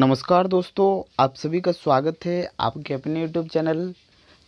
नमस्कार दोस्तों आप सभी का स्वागत है आपके अपने यूट्यूब चैनल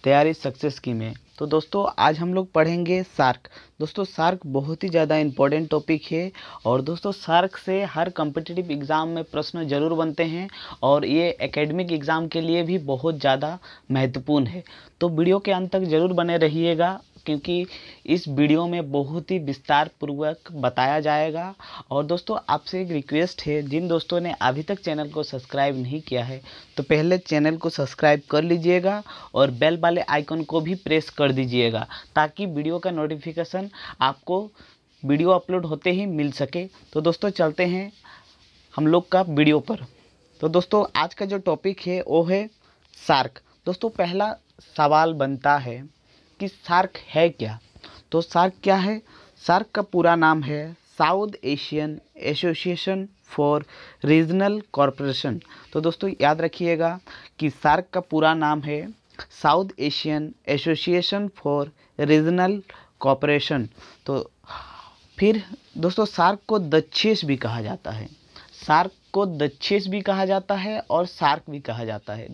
तैयारी सक्सेस की में तो दोस्तों आज हम लोग पढ़ेंगे सार्क दोस्तों सार्क बहुत ही ज़्यादा इम्पोर्टेंट टॉपिक है और दोस्तों सार्क से हर कम्पिटिटिव एग्ज़ाम में प्रश्न ज़रूर बनते हैं और ये एकेडमिक एग्ज़ाम के लिए भी बहुत ज़्यादा महत्वपूर्ण है तो वीडियो के अंत तक ज़रूर बने रहिएगा क्योंकि इस वीडियो में बहुत ही विस्तार पूर्वक बताया जाएगा और दोस्तों आपसे एक रिक्वेस्ट है जिन दोस्तों ने अभी तक चैनल को सब्सक्राइब नहीं किया है तो पहले चैनल को सब्सक्राइब कर लीजिएगा और बेल वाले आइकन को भी प्रेस कर दीजिएगा ताकि वीडियो का नोटिफिकेशन आपको वीडियो अपलोड होते ही मिल सके तो दोस्तों चलते हैं हम लोग का वीडियो पर तो दोस्तों आज का जो टॉपिक है वो है शार्क दोस्तों पहला सवाल बनता है कि सार्क है क्या तो सार्क क्या है सार्क का पूरा नाम है South Asian Association for Regional Corporation तो दोस्तों याद रखिएगा कि सार्क का पूरा नाम है South Asian Association for Regional Corporation तो फिर दोस्तों सार्क को दक्षेस भी कहा जाता है सार्क को दक्षेस भी कहा जाता है और सार्क भी कहा जाता है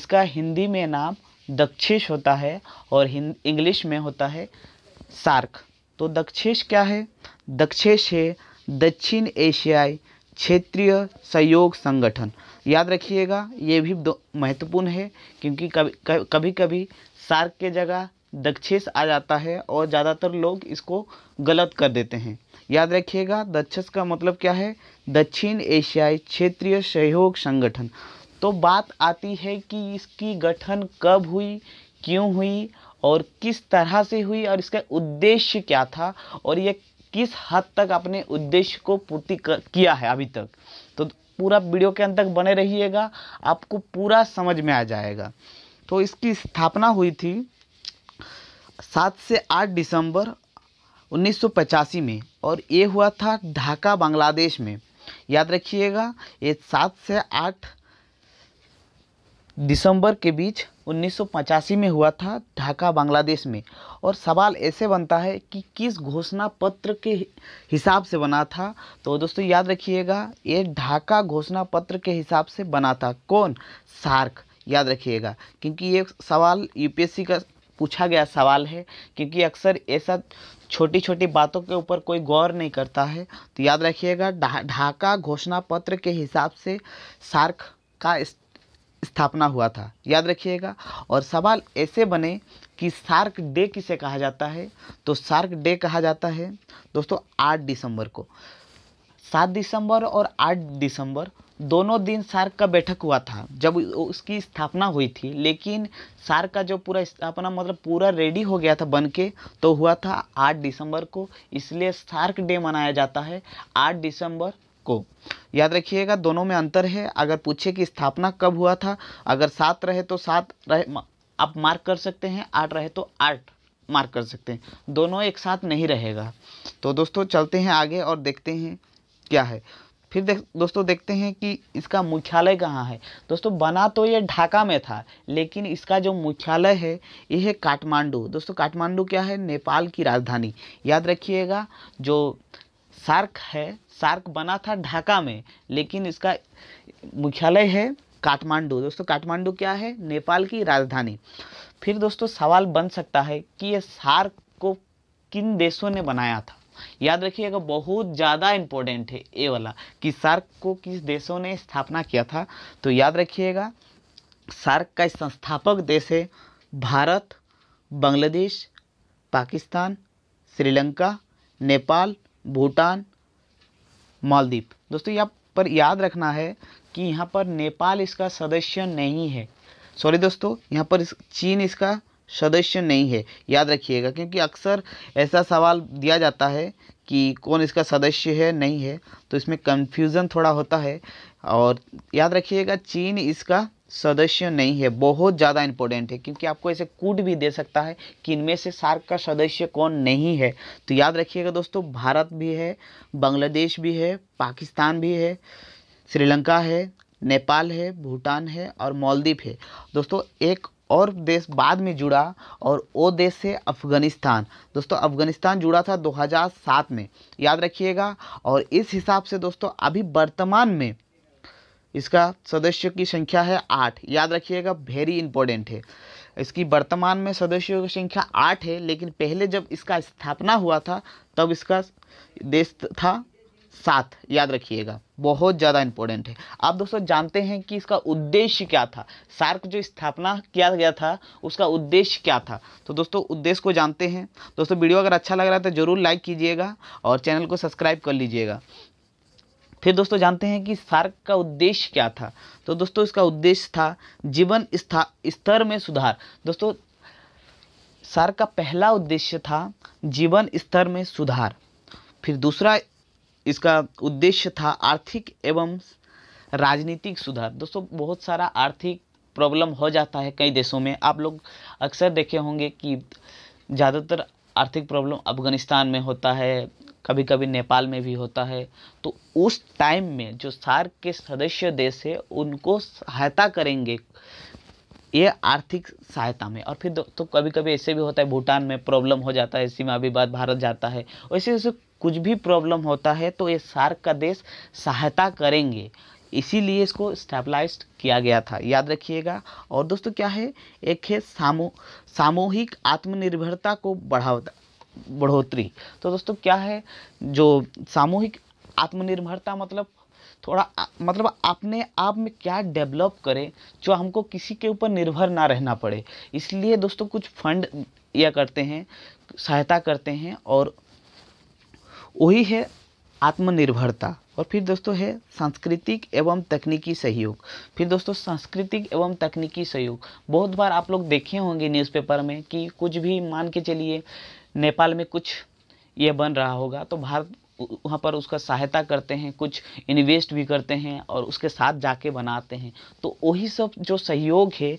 इसका हिंदी में नाम दक्षिश होता है और इंग्लिश में होता है सार्क तो दक्षिश क्या है दक्षिश है दक्षिण एशियाई क्षेत्रीय सहयोग संगठन याद रखिएगा ये भी महत्वपूर्ण है क्योंकि कभी कभी कभी सार्क के जगह दक्षिश आ जाता है और ज़्यादातर लोग इसको गलत कर देते हैं याद रखिएगा दक्षेश का मतलब क्या है दक्षिण एशियाई क्षेत्रीय सहयोग संगठन तो बात आती है कि इसकी गठन कब हुई क्यों हुई और किस तरह से हुई और इसका उद्देश्य क्या था और ये किस हद तक अपने उद्देश्य को पूर्ति किया है अभी तक तो पूरा वीडियो के अंत तक बने रहिएगा आपको पूरा समझ में आ जाएगा तो इसकी स्थापना हुई थी सात से आठ दिसंबर उन्नीस में और ये हुआ था ढाका बांग्लादेश में याद रखिएगा ये सात से आठ दिसंबर के बीच 1985 में हुआ था ढाका बांग्लादेश में और सवाल ऐसे बनता है कि किस घोषणा पत्र के हिसाब से बना था तो दोस्तों याद रखिएगा ये ढाका घोषणा पत्र के हिसाब से बना था कौन सार्क याद रखिएगा क्योंकि ये सवाल यूपीएससी का पूछा गया सवाल है क्योंकि अक्सर ऐसा छोटी छोटी बातों के ऊपर कोई गौर नहीं करता है तो याद रखिएगा ढाका घोषणा पत्र के हिसाब से सार्क का स्थापना हुआ था याद रखिएगा और सवाल ऐसे बने कि सार्क डे किसे कहा जाता है तो सार्क डे कहा जाता है दोस्तों आठ दिसंबर को सात दिसंबर और आठ दिसंबर दोनों दिन सार्क का बैठक हुआ था जब उसकी स्थापना हुई थी लेकिन सार्क का जो पूरा स्थापना मतलब पूरा रेडी हो गया था बन के तो हुआ था आठ दिसंबर को इसलिए सार्क डे मनाया जाता है आठ दिसंबर को याद रखिएगा दोनों में अंतर है अगर पूछे कि स्थापना कब हुआ था अगर सात रहे तो सात रहे आप मार्क कर सकते हैं आठ रहे तो आठ मार्क कर सकते हैं दोनों एक साथ नहीं रहेगा तो दोस्तों चलते हैं आगे और देखते हैं क्या है फिर देख दोस्तों देखते हैं कि इसका मुख्यालय कहाँ है दोस्तों बना तो ये ढाका में था लेकिन इसका जो मुख्यालय है ये है काठमांडू दोस्तों काठमांडू क्या है नेपाल की राजधानी याद रखिएगा जो सार्क है सार्क बना था ढाका में लेकिन इसका मुख्यालय है काठमांडू दोस्तों काठमांडू क्या है नेपाल की राजधानी फिर दोस्तों सवाल बन सकता है कि ये सार्क को किन देशों ने बनाया था याद रखिएगा बहुत ज़्यादा इम्पोर्टेंट है ये वाला कि सार्क को किस देशों ने स्थापना किया था तो याद रखिएगा सार्क का संस्थापक देश है भारत बांग्लादेश पाकिस्तान श्रीलंका नेपाल भूटान मालदीप दोस्तों यहाँ पर याद रखना है कि यहाँ पर नेपाल इसका सदस्य नहीं है सॉरी दोस्तों यहाँ पर चीन इसका सदस्य नहीं है याद रखिएगा क्योंकि अक्सर ऐसा सवाल दिया जाता है कि कौन इसका सदस्य है नहीं है तो इसमें कन्फ्यूज़न थोड़ा होता है और याद रखिएगा चीन इसका सदस्य नहीं है बहुत ज़्यादा इंपॉर्टेंट है क्योंकि आपको ऐसे कूट भी दे सकता है कि इनमें से सार्क का सदस्य कौन नहीं है तो याद रखिएगा दोस्तों भारत भी है बांग्लादेश भी है पाकिस्तान भी है श्रीलंका है नेपाल है भूटान है और मालदीप है दोस्तों एक और देश बाद में जुड़ा और वो देश है अफ़गानिस्तान दोस्तों अफ़गानिस्तान जुड़ा था 2007 में याद रखिएगा और इस हिसाब से दोस्तों अभी वर्तमान में इसका सदस्यों की संख्या है आठ याद रखिएगा वेरी इंपॉर्टेंट है इसकी वर्तमान में सदस्यों की संख्या आठ है लेकिन पहले जब इसका स्थापना हुआ था तब इसका देश था सात याद रखिएगा बहुत ज़्यादा इम्पोर्टेंट है आप दोस्तों जानते हैं कि इसका उद्देश्य क्या था सार्क जो स्थापना किया गया था उसका उद्देश्य क्या था तो दोस्तों उद्देश्य को जानते हैं दोस्तों वीडियो अगर अच्छा लग रहा है तो ज़रूर लाइक कीजिएगा और चैनल को सब्सक्राइब कर लीजिएगा फिर दोस्तों जानते हैं कि सार्क का उद्देश्य क्या था तो दोस्तों इसका उद्देश्य था जीवन स्तर में सुधार दोस्तों सार्क का पहला उद्देश्य था जीवन स्तर में सुधार फिर दूसरा इसका उद्देश्य था आर्थिक एवं राजनीतिक सुधार दोस्तों बहुत सारा आर्थिक प्रॉब्लम हो जाता है कई देशों में आप लोग अक्सर देखे होंगे कि ज़्यादातर आर्थिक प्रॉब्लम अफगानिस्तान में होता है कभी कभी नेपाल में भी होता है तो उस टाइम में जो सार्क के सदस्य देश है उनको सहायता करेंगे ये आर्थिक सहायता में और फिर तो कभी कभी ऐसे भी होता है भूटान में प्रॉब्लम हो जाता है सीमा भी बाद भारत जाता है वैसे जैसे कुछ भी प्रॉब्लम होता है तो ये सार्क का देश सहायता करेंगे इसीलिए इसको स्टेबलाइज किया गया था याद रखिएगा और दोस्तों क्या है एक है सामू सामूहिक आत्मनिर्भरता को बढ़ावा बढ़ोतरी तो दोस्तों क्या है जो सामूहिक आत्मनिर्भरता मतलब थोड़ा मतलब अपने आप में क्या डेवलप करें जो हमको किसी के ऊपर निर्भर ना रहना पड़े इसलिए दोस्तों कुछ फंड या करते हैं सहायता करते हैं और वही है आत्मनिर्भरता और फिर दोस्तों है सांस्कृतिक एवं तकनीकी सहयोग फिर दोस्तों सांस्कृतिक एवं तकनीकी सहयोग बहुत बार आप लोग देखे होंगे न्यूज़पेपर में कि कुछ भी मान के चलिए नेपाल में कुछ ये बन रहा होगा तो भारत वहाँ पर उसका सहायता करते हैं कुछ इन्वेस्ट भी करते हैं और उसके साथ जाके बनाते हैं तो वही सब जो सहयोग है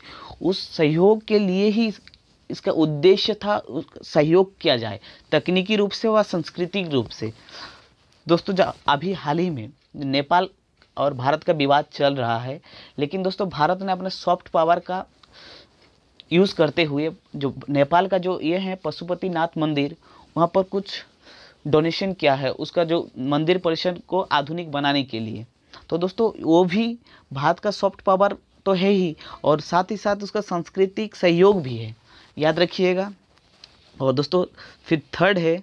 उस सहयोग के लिए ही इसका उद्देश्य था सहयोग किया जाए तकनीकी रूप से व सांस्कृतिक रूप से दोस्तों अभी हाल ही में नेपाल और भारत का विवाद चल रहा है लेकिन दोस्तों भारत ने अपने सॉफ्ट पावर का यूज़ करते हुए जो नेपाल का जो ये है पशुपतिनाथ मंदिर वहाँ पर कुछ डोनेशन किया है उसका जो मंदिर परिसर को आधुनिक बनाने के लिए तो दोस्तों वो भी भारत का सॉफ्ट पावर तो है ही और साथ ही साथ उसका सांस्कृतिक सहयोग भी है याद रखिएगा और दोस्तों फिर थर्ड है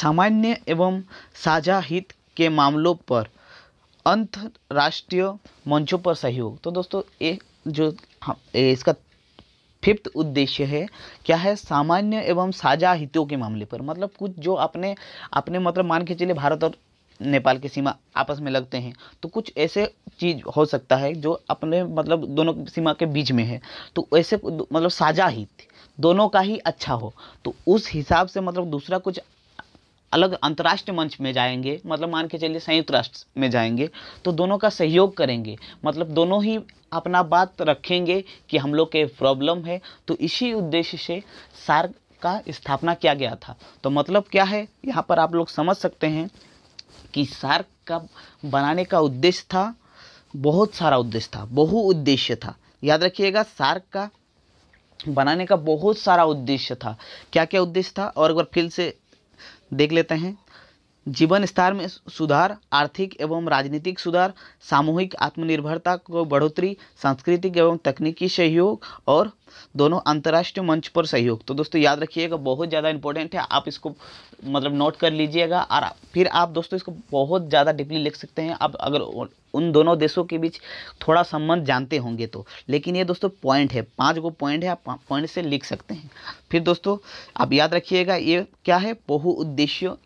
सामान्य एवं साझा हित के मामलों पर अंतर्राष्ट्रीय मंचों पर सहयोग तो दोस्तों एक जो इसका फिफ्थ उद्देश्य है क्या है सामान्य एवं साझा हितों के मामले पर मतलब कुछ जो अपने अपने मतलब मान के चलिए भारत और नेपाल की सीमा आपस में लगते हैं तो कुछ ऐसे चीज हो सकता है जो अपने मतलब दोनों सीमा के बीच में है तो ऐसे मतलब साझा हित दोनों का ही अच्छा हो तो उस हिसाब से मतलब दूसरा कुछ अलग अंतर्राष्ट्रीय मंच में जाएंगे मतलब मान के चलिए संयुक्त राष्ट्र में जाएंगे तो दोनों का सहयोग करेंगे मतलब दोनों ही अपना बात रखेंगे कि हम लोग के प्रॉब्लम है तो इसी उद्देश्य से सार्क का स्थापना किया गया था तो मतलब क्या है यहाँ पर आप लोग समझ सकते हैं कि सार्क का बनाने का उद्देश्य था बहुत सारा उद्देश्य था बहु उद्देश्य था याद रखिएगा सार्क का बनाने का बहुत सारा उद्देश्य था क्या क्या उद्देश्य था और अगर फिर से देख लेते हैं जीवन स्तर में सुधार आर्थिक एवं राजनीतिक सुधार सामूहिक आत्मनिर्भरता को बढ़ोतरी सांस्कृतिक एवं तकनीकी सहयोग और दोनों अंतर्राष्ट्रीय मंच पर सहयोग तो दोस्तों याद रखिएगा बहुत ज़्यादा इंपॉर्टेंट है आप इसको मतलब नोट कर लीजिएगा और फिर आप दोस्तों इसको बहुत ज़्यादा डिपली लिख सकते हैं आप अगर उन दोनों देशों के बीच थोड़ा संबंध जानते होंगे तो लेकिन ये दोस्तों पॉइंट है पाँच गो पॉइंट है आप पॉइंट से लिख सकते हैं फिर दोस्तों आप याद रखिएगा ये क्या है बहुउद्देश्य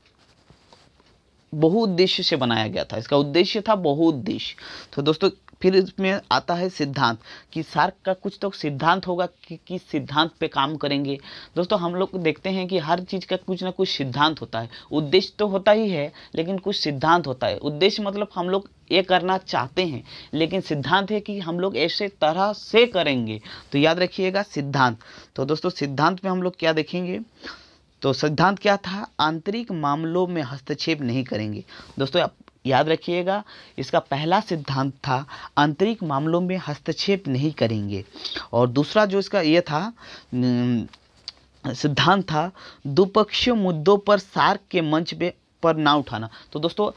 बहुउद्देश्य से बनाया गया था इसका उद्देश्य था बहुउद्देश्य तो दोस्तों फिर इसमें आता है सिद्धांत कि सार्क का कुछ तो सिद्धांत होगा कि किस सिद्धांत पे काम करेंगे दोस्तों हम लोग देखते हैं कि हर चीज़ का कुछ ना कुछ सिद्धांत होता है उद्देश्य तो होता ही है लेकिन कुछ सिद्धांत होता है उद्देश्य मतलब हम लोग ये करना चाहते हैं लेकिन सिद्धांत है कि हम लोग ऐसे तरह से करेंगे तो याद रखिएगा सिद्धांत तो दोस्तों सिद्धांत में हम लोग क्या देखेंगे तो सिद्धांत क्या था आंतरिक मामलों में हस्तक्षेप नहीं करेंगे दोस्तों आप याद रखिएगा इसका पहला सिद्धांत था आंतरिक मामलों में हस्तक्षेप नहीं करेंगे और दूसरा जो इसका ये था सिद्धांत था द्विपक्षीय मुद्दों पर सार्क के मंच में पर ना उठाना तो दोस्तों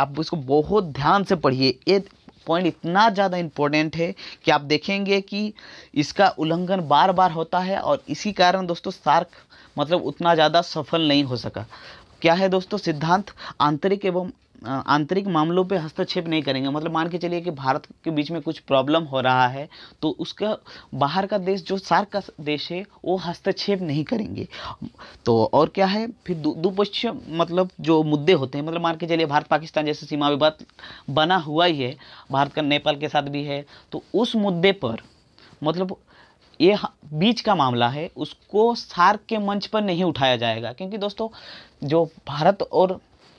आप इसको बहुत ध्यान से पढ़िए ये पॉइंट इतना ज़्यादा इम्पोर्टेंट है कि आप देखेंगे कि इसका उल्लंघन बार बार होता है और इसी कारण दोस्तों सार्क मतलब उतना ज़्यादा सफल नहीं हो सका क्या है दोस्तों सिद्धांत आंतरिक एवं आंतरिक मामलों पे हस्तक्षेप नहीं करेंगे मतलब मान के चलिए कि भारत के बीच में कुछ प्रॉब्लम हो रहा है तो उसका बाहर का देश जो सार का देश है वो हस्तक्षेप नहीं करेंगे तो और क्या है फिर द्विपक्षीय मतलब जो मुद्दे होते हैं मतलब मान के चलिए भारत पाकिस्तान जैसे सीमा विवाद बना हुआ ही है भारत का नेपाल के साथ भी है तो उस मुद्दे पर मतलब ये बीच का मामला है उसको सार्क के मंच पर नहीं उठाया जाएगा क्योंकि दोस्तों जो भारत और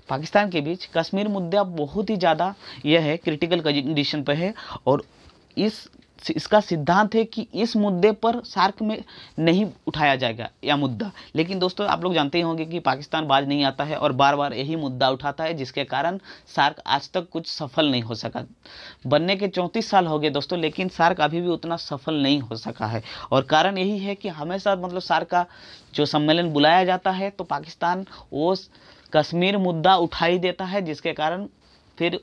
पाकिस्तान के बीच कश्मीर मुद्दा बहुत ही ज़्यादा यह है क्रिटिकल कंडीशन पर है और इस इसका सिद्धांत है कि इस मुद्दे पर सार्क में नहीं उठाया जाएगा यह मुद्दा लेकिन दोस्तों आप लोग जानते ही होंगे कि पाकिस्तान बाज नहीं आता है और बार बार यही मुद्दा उठाता है जिसके कारण सार्क आज तक कुछ सफल नहीं हो सका बनने के चौंतीस साल हो गए दोस्तों लेकिन सार्क अभी भी उतना सफल नहीं हो सका है और कारण यही है कि हमेशा मतलब सार्क का जो सम्मेलन बुलाया जाता है तो पाकिस्तान वो कश्मीर मुद्दा उठाई देता है जिसके कारण फिर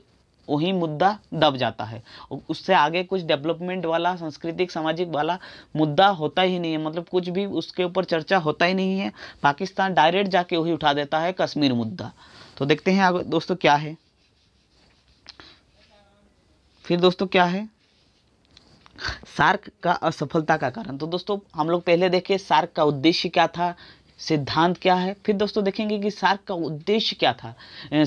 वही मुद्दा दब जाता है उससे आगे कुछ डेवलपमेंट वाला सांस्कृतिक सामाजिक वाला मुद्दा होता ही नहीं है मतलब कुछ भी उसके ऊपर चर्चा होता ही नहीं है पाकिस्तान डायरेक्ट जाके वही उठा देता है कश्मीर मुद्दा तो देखते हैं आगे दोस्तों क्या है फिर दोस्तों क्या है सार्क का असफलता का कारण तो दोस्तों हम लोग पहले देखे सार्क का उद्देश्य क्या था सिद्धांत क्या है फिर दोस्तों देखेंगे कि सार्क का उद्देश्य क्या था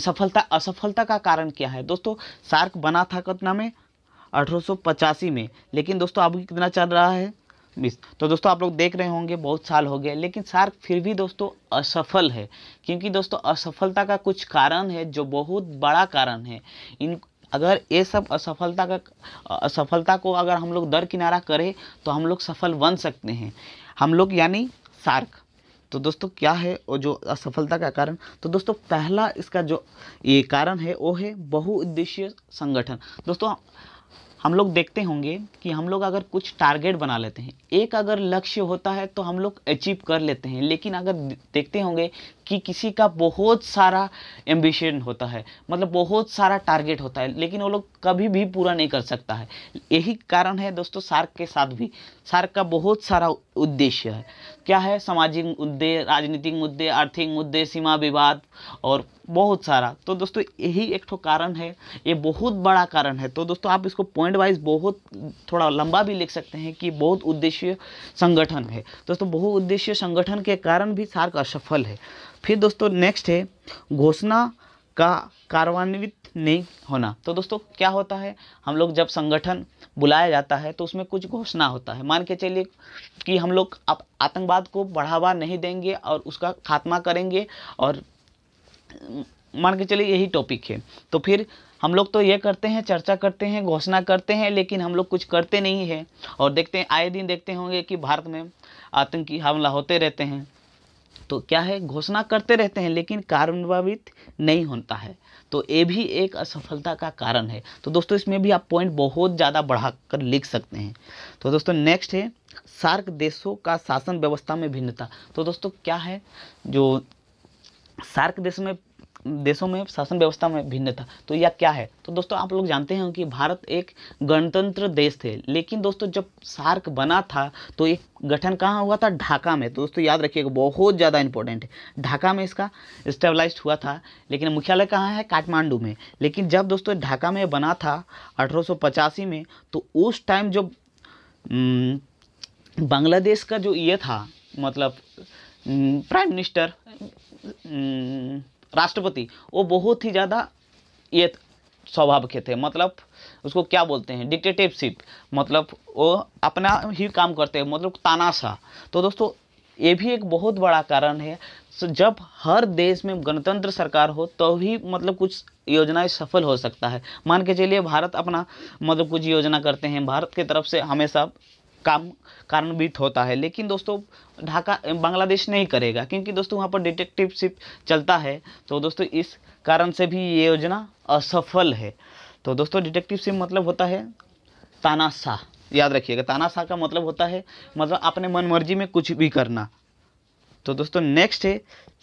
सफलता असफलता का कारण क्या है दोस्तों सार्क बना था कितना में अठारह में लेकिन दोस्तों अभी कितना चल रहा है बीस तो दोस्तों आप लोग देख रहे होंगे बहुत साल हो गए लेकिन सार्क फिर भी दोस्तों असफल है क्योंकि दोस्तों असफलता का कुछ कारण है जो बहुत बड़ा कारण है इन अगर ये सब असफलता का असफलता को अगर हम लोग दर किनारा करें तो हम लोग सफल बन सकते हैं हम लोग यानी सार्क तो दोस्तों क्या है और जो असफलता का कारण तो दोस्तों पहला इसका जो ये कारण है वो है बहुउद्देशीय संगठन दोस्तों हम लोग देखते होंगे कि हम लोग अगर कुछ टारगेट बना लेते हैं एक अगर लक्ष्य होता है तो हम लोग अचीव कर लेते हैं लेकिन अगर देखते होंगे कि किसी का बहुत सारा एम्बिशन होता है मतलब बहुत सारा टारगेट होता है लेकिन वो लोग कभी भी पूरा नहीं कर सकता है यही कारण है दोस्तों सार्क के साथ भी सार्क का बहुत सारा उद्देश्य है क्या है सामाजिक मुद्दे राजनीतिक मुद्दे आर्थिक मुद्दे सीमा विवाद और बहुत सारा तो दोस्तों यही एक ठो कारण है ये बहुत बड़ा कारण है तो दोस्तों आप इसको पॉइंट वाइज बहुत थोड़ा लंबा भी लिख सकते हैं कि बहुत उद्देश्य संगठन है दोस्तों बहुउद्देशीय संगठन के कारण भी सार्क असफल है फिर दोस्तों नेक्स्ट है घोषणा का कार्यान्वित नहीं होना तो दोस्तों क्या होता है हम लोग जब संगठन बुलाया जाता है तो उसमें कुछ घोषणा होता है मान के चलिए कि हम लोग आतंकवाद को बढ़ावा नहीं देंगे और उसका खात्मा करेंगे और मान के चलिए यही टॉपिक है तो फिर हम लोग तो ये करते हैं चर्चा करते हैं घोषणा करते हैं लेकिन हम लोग कुछ करते नहीं है और देखते हैं आए दिन देखते होंगे कि भारत में आतंकी हमला होते रहते हैं तो क्या है घोषणा करते रहते हैं लेकिन कार्यान्वित नहीं होता है तो ये भी एक असफलता का कारण है तो दोस्तों इसमें भी आप पॉइंट बहुत ज़्यादा बढ़ाकर लिख सकते हैं तो दोस्तों नेक्स्ट है सार्क देशों का शासन व्यवस्था में भिन्नता तो दोस्तों क्या है जो सार्क देश में देशों में शासन व्यवस्था में भिन्नता तो यह क्या है तो दोस्तों आप लोग जानते हैं कि भारत एक गणतंत्र देश थे लेकिन दोस्तों जब सार्क बना था तो एक गठन कहाँ हुआ था ढाका में तो दोस्तों याद रखिएगा बहुत ज़्यादा इंपॉर्टेंट है ढाका में इसका स्टेबलाइज हुआ था लेकिन मुख्यालय कहाँ है काठमांडू में लेकिन जब दोस्तों ढाका में बना था अठारह में तो उस टाइम जब बांग्लादेश का जो ये था मतलब प्राइम मिनिस्टर राष्ट्रपति वो बहुत ही ज़्यादा ये स्वभाव के थे मतलब उसको क्या बोलते हैं डिक्टेटिवशिप मतलब वो अपना ही काम करते हैं मतलब तानाशाह तो दोस्तों ये भी एक बहुत बड़ा कारण है जब हर देश में गणतंत्र सरकार हो तो ही मतलब कुछ योजनाएं सफल हो सकता है मान के चलिए भारत अपना मतलब कुछ योजना करते हैं भारत की तरफ से हमेशा काम कारणभूत होता है लेकिन दोस्तों ढाका बांग्लादेश नहीं करेगा क्योंकि दोस्तों वहाँ पर डिटेक्टिवशिप चलता है तो दोस्तों इस कारण से भी ये योजना असफल है तो दोस्तों डिटेक्टिवशिप मतलब होता है तानाशाह याद रखिएगा तानाशाह का मतलब होता है मतलब अपने मनमर्जी में कुछ भी करना तो दोस्तों नेक्स्ट है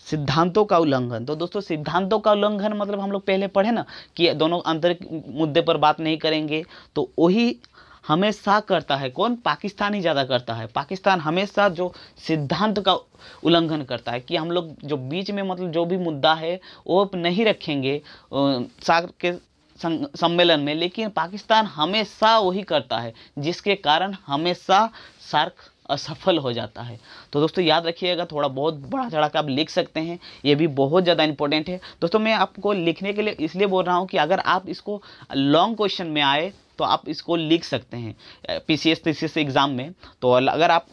सिद्धांतों का उल्लंघन तो दोस्तों सिद्धांतों का उल्लंघन मतलब हम लोग पहले पढ़े ना कि दोनों आंतरिक मुद्दे पर बात नहीं करेंगे तो वही हमेशा करता है कौन पाकिस्तान ही ज़्यादा करता है पाकिस्तान हमेशा जो सिद्धांत का उल्लंघन करता है कि हम लोग जो बीच में मतलब जो भी मुद्दा है वो नहीं रखेंगे सार्क के सम्मेलन में लेकिन पाकिस्तान हमेशा वही करता है जिसके कारण हमेशा सार्क असफल हो जाता है तो दोस्तों याद रखिएगा थोड़ा बहुत बड़ा चढ़ा आप लिख सकते हैं ये भी बहुत ज़्यादा इंपॉर्टेंट है दोस्तों मैं आपको लिखने के लिए इसलिए बोल रहा हूँ कि अगर आप इसको लॉन्ग क्वेश्चन में आए तो आप इसको लिख सकते हैं P C S C exam में तो अगर आप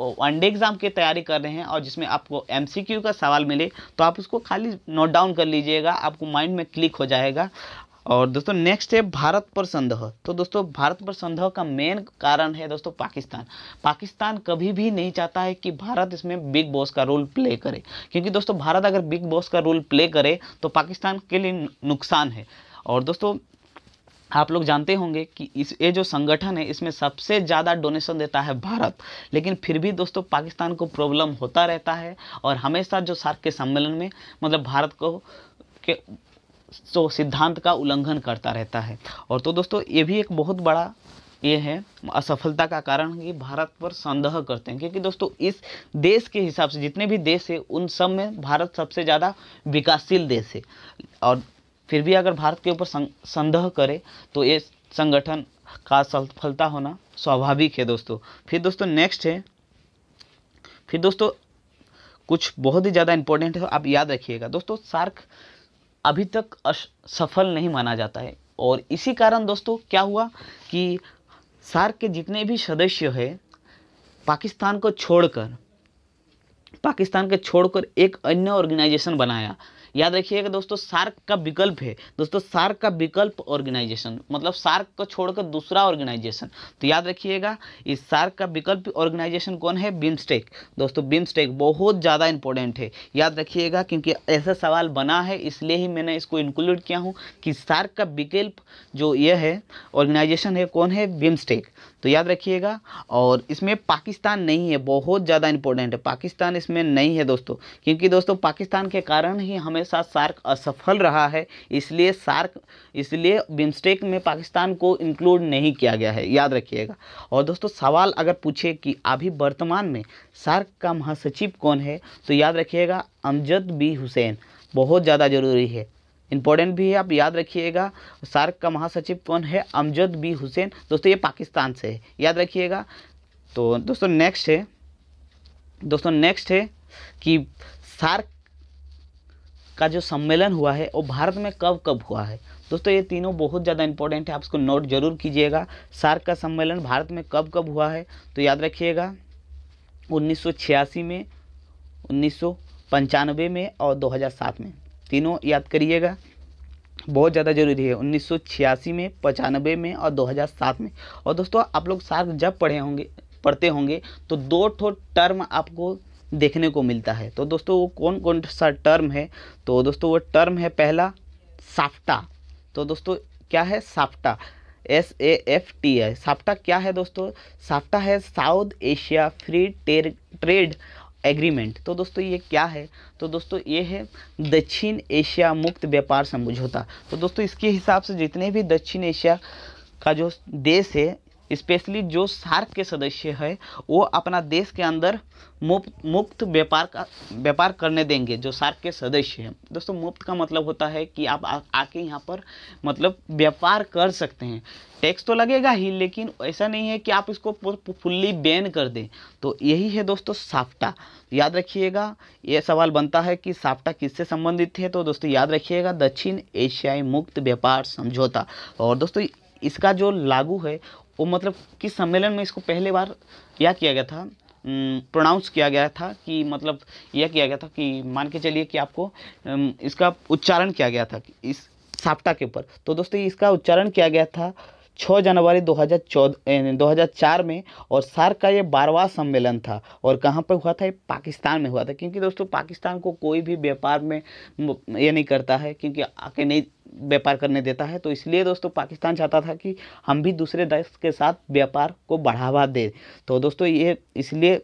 वनडे एग्ज़ाम की तैयारी कर रहे हैं और जिसमें आपको एम सी क्यू का सवाल मिले तो आप उसको खाली नोट डाउन कर लीजिएगा आपको माइंड में क्लिक हो जाएगा और दोस्तों नेक्स्ट है भारत पर संदेह तो दोस्तों भारत पर संदेह का मेन कारण है दोस्तों पाकिस्तान पाकिस्तान कभी भी नहीं चाहता है कि भारत इसमें बिग बॉस का रोल प्ले करे क्योंकि दोस्तों भारत अगर बिग बॉस का रोल प्ले करे तो पाकिस्तान के लिए नुकसान है और दोस्तों आप लोग जानते होंगे कि इस ये जो संगठन है इसमें सबसे ज़्यादा डोनेशन देता है भारत लेकिन फिर भी दोस्तों पाकिस्तान को प्रॉब्लम होता रहता है और हमेशा जो सार्क के सम्मेलन में मतलब भारत को के तो सिद्धांत का उल्लंघन करता रहता है और तो दोस्तों ये भी एक बहुत बड़ा ये है असफलता का कारण कि भारत पर संदेह करते हैं क्योंकि दोस्तों इस देश के हिसाब से जितने भी देश है उन सब में भारत सबसे ज़्यादा विकासशील देश है और फिर भी अगर भारत के ऊपर संदेह करे तो ये संगठन का सफलता होना स्वाभाविक है दोस्तों फिर दोस्तों नेक्स्ट है फिर दोस्तों कुछ बहुत ही ज़्यादा इंपॉर्टेंट है आप याद रखिएगा दोस्तों सार्क अभी तक सफल नहीं माना जाता है और इसी कारण दोस्तों क्या हुआ कि सार्क के जितने भी सदस्य है पाकिस्तान को छोड़कर पाकिस्तान के छोड़कर एक अन्य ऑर्गेनाइजेशन बनाया याद रखिएगा दोस्तों सार्क का विकल्प है दोस्तों सार्क का विकल्प ऑर्गेनाइजेशन मतलब सार्क को छोड़कर दूसरा ऑर्गेनाइजेशन तो याद रखिएगा इस सार्क का विकल्प ऑर्गेनाइजेशन कौन है बिमस्टेक दोस्तों बिम्स्टेक बहुत ज़्यादा इंपॉर्टेंट है याद रखिएगा क्योंकि ऐसा सवाल बना है इसलिए ही मैंने इसको इंक्लूड किया हूँ कि सार्क का विकल्प जो यह है ऑर्गेनाइजेशन है कौन है बिम्स्टेक तो याद रखिएगा और इसमें पाकिस्तान नहीं है बहुत ज़्यादा इंपॉर्टेंट है पाकिस्तान इसमें नहीं है दोस्तों क्योंकि दोस्तों पाकिस्तान के कारण ही हमेशा सार्क असफल रहा है इसलिए सार्क इसलिए बिमस्टेक में पाकिस्तान को इंक्लूड नहीं किया गया है याद रखिएगा और दोस्तों सवाल अगर पूछे कि अभी वर्तमान में सार्क का महासचिव कौन है तो याद रखिएगा अमजद बी हुसैन बहुत ज़्यादा ज़रूरी है इंपॉर्टेंट भी है आप याद रखिएगा सार्क का महासचिव कौन है अमजद बी हुसैन दोस्तों ये पाकिस्तान से है याद रखिएगा तो दोस्तों नेक्स्ट है दोस्तों नेक्स्ट है कि सार्क का जो सम्मेलन हुआ है वो भारत में कब कब हुआ है दोस्तों ये तीनों बहुत ज़्यादा इंपॉर्टेंट है आप इसको नोट जरूर कीजिएगा सार्क का सम्मेलन भारत में कब कब हुआ है तो याद रखिएगा उन्नीस में उन्नीस में और 2007 में तीनों याद करिएगा बहुत ज़्यादा जरूरी है 1986 में पचानबे में और 2007 में और दोस्तों आप लोग सार्क जब पढ़े होंगे पढ़ते होंगे तो दो ठो टर्म आपको देखने को मिलता है तो दोस्तों वो कौन कौन सा टर्म है तो दोस्तों वो टर्म है पहला साफ्टा तो दोस्तों क्या है SAFTA S A F T I SAFTA क्या है दोस्तों साफ्टा है South Asia Free Trade Agreement तो दोस्तों ये क्या है तो दोस्तों ये है दक्षिण एशिया मुक्त व्यापार समझौता तो दोस्तों इसके हिसाब से जितने भी दक्षिण एशिया का जो देश है स्पेशली जो सार्क के सदस्य है वो अपना देश के अंदर मुफ्त मुफ्त व्यापार का व्यापार करने देंगे जो सार्क के सदस्य हैं दोस्तों मुफ्त का मतलब होता है कि आप आके यहाँ पर मतलब व्यापार कर सकते हैं टैक्स तो लगेगा ही लेकिन ऐसा नहीं है कि आप इसको फुल्ली बैन कर दें तो यही है दोस्तों साफ्टा याद रखिएगा ये सवाल बनता है कि साफ्टा किससे संबंधित है तो दोस्तों याद रखिएगा दक्षिण एशियाई मुक्त व्यापार समझौता और दोस्तों इसका जो लागू है वो मतलब किस सम्मेलन में इसको पहले बार यह किया गया था प्रोनाउंस किया गया था कि मतलब यह किया गया था कि मान के चलिए कि आपको इसका उच्चारण किया गया था इस साप्टा के ऊपर तो दोस्तों इसका उच्चारण किया गया था छः जनवरी 2014 2004 में और सार्क का ये बारवा सम्मेलन था और कहाँ पर हुआ था ये पाकिस्तान में हुआ था क्योंकि दोस्तों पाकिस्तान को कोई भी व्यापार में ये नहीं करता है क्योंकि आके नहीं व्यापार करने देता है तो इसलिए दोस्तों पाकिस्तान चाहता था कि हम भी दूसरे देश के साथ व्यापार को बढ़ावा दें तो दोस्तों ये इसलिए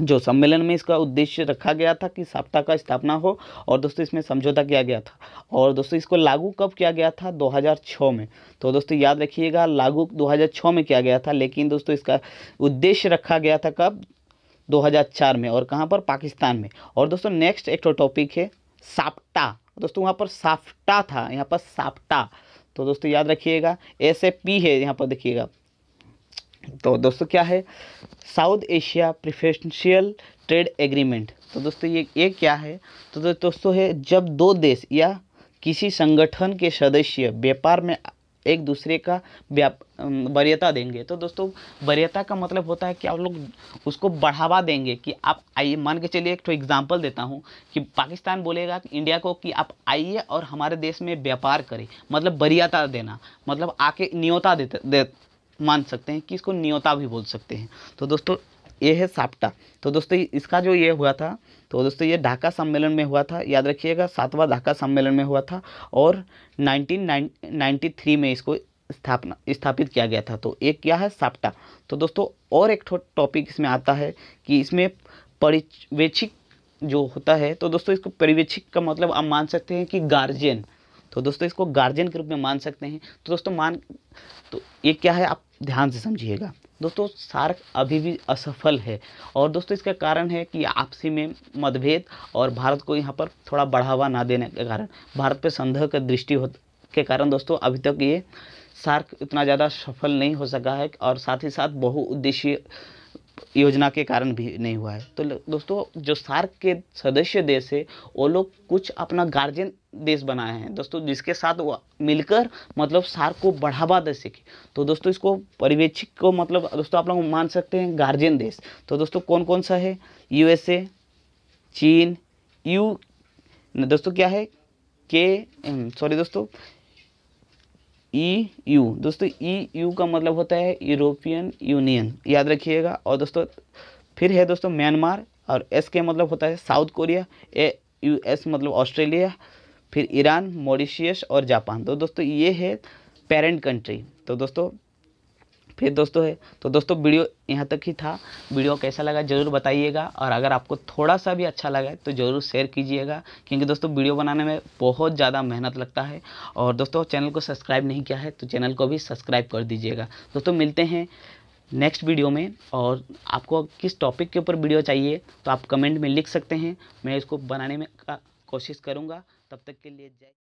जो सम्मेलन में इसका उद्देश्य रखा गया था कि साप्ताह का स्थापना हो और दोस्तों इसमें समझौता किया गया था और दोस्तों इसको लागू कब किया गया था 2006 में तो दोस्तों याद रखिएगा लागू 2006 में किया गया था लेकिन दोस्तों इसका उद्देश्य रखा गया था कब 2004 में और कहाँ पर पाकिस्तान में और दोस्तों नेक्स्ट एक टॉपिक तो है साप्टा दोस्तों वहाँ पर साफ्टा था यहाँ पर साप्टा तो दोस्तों याद रखिएगा एस ए पी है यहाँ पर देखिएगा तो दोस्तों क्या है South Asia Preferential Trade Agreement तो दोस्तों ये ये क्या है तो दोस्तों है जब दो देश या किसी संगठन के सदस्य व्यापार में एक दूसरे का व्याप वरीयता देंगे तो दोस्तों वरीयता का मतलब होता है कि आप लोग उसको बढ़ावा देंगे कि आप आइए मान के चलिए एक तो एग्जांपल देता हूँ कि पाकिस्तान बोलेगा कि इंडिया को कि आप आइए और हमारे देश में व्यापार करें मतलब वरीयता देना मतलब आके न्योता देते दे, मान सकते हैं कि इसको न्योता भी बोल सकते हैं तो दोस्तों ये है साप्टा तो दोस्तों इसका जो ये हुआ था तो दोस्तों ये ढाका सम्मेलन में हुआ था याद रखिएगा सातवां ढाका सम्मेलन में हुआ था और नाइनटीन में इसको स्थापना स्थापित किया गया था तो एक क्या है साप्टा तो दोस्तों और एक टॉपिक इसमें आता है कि इसमें परिवेक्षिक जो होता है तो दोस्तों इसको परिवेक्षिक का मतलब आप मान सकते हैं कि गार्जियन तो दोस्तों इसको गार्जियन के रूप में मान सकते हैं तो दोस्तों मान तो ये क्या है आप ध्यान से समझिएगा दोस्तों सार्क अभी भी असफल है और दोस्तों इसका कारण है कि आपसी में मतभेद और भारत को यहाँ पर थोड़ा बढ़ावा ना देने के कारण भारत पर संदेह का दृष्टि हो के कारण दोस्तों अभी तक ये सार्क इतना ज़्यादा सफल नहीं हो सका है और साथ ही साथ बहुउद्देशीय योजना के कारण भी नहीं हुआ है तो दोस्तों जो सार्क के सदस्य देश है वो लोग कुछ अपना गार्जियन देश बनाए हैं दोस्तों जिसके साथ वो मिलकर मतलब सार्क को बढ़ावा दे सके तो दोस्तों इसको परिवेक्षक को मतलब दोस्तों आप लोग मान सकते हैं गार्जियन देश तो दोस्तों कौन कौन सा है यूएसए चीन यू दोस्तों क्या है के सॉरी दोस्तों ई e, यू दोस्तों ई e, यू का मतलब होता है यूरोपियन यूनियन याद रखिएगा और दोस्तों फिर है दोस्तों म्यांमार और एस के मतलब होता है South Korea A U S मतलब ऑस्ट्रेलिया फिर ईरान मॉरिशियस और जापान तो दोस्तों ये है पेरेंट कंट्री तो दोस्तों फिर दोस्तों है तो दोस्तों वीडियो यहाँ तक ही था वीडियो कैसा लगा ज़रूर बताइएगा और अगर आपको थोड़ा सा भी अच्छा लगा तो ज़रूर शेयर कीजिएगा क्योंकि दोस्तों वीडियो बनाने में बहुत ज़्यादा मेहनत लगता है और दोस्तों चैनल को सब्सक्राइब नहीं किया है तो चैनल को भी सब्सक्राइब कर दीजिएगा दोस्तों मिलते हैं नेक्स्ट वीडियो में और आपको किस टॉपिक के ऊपर वीडियो चाहिए तो आप कमेंट में लिख सकते हैं मैं इसको बनाने में कोशिश करूँगा तब तक के लिए जय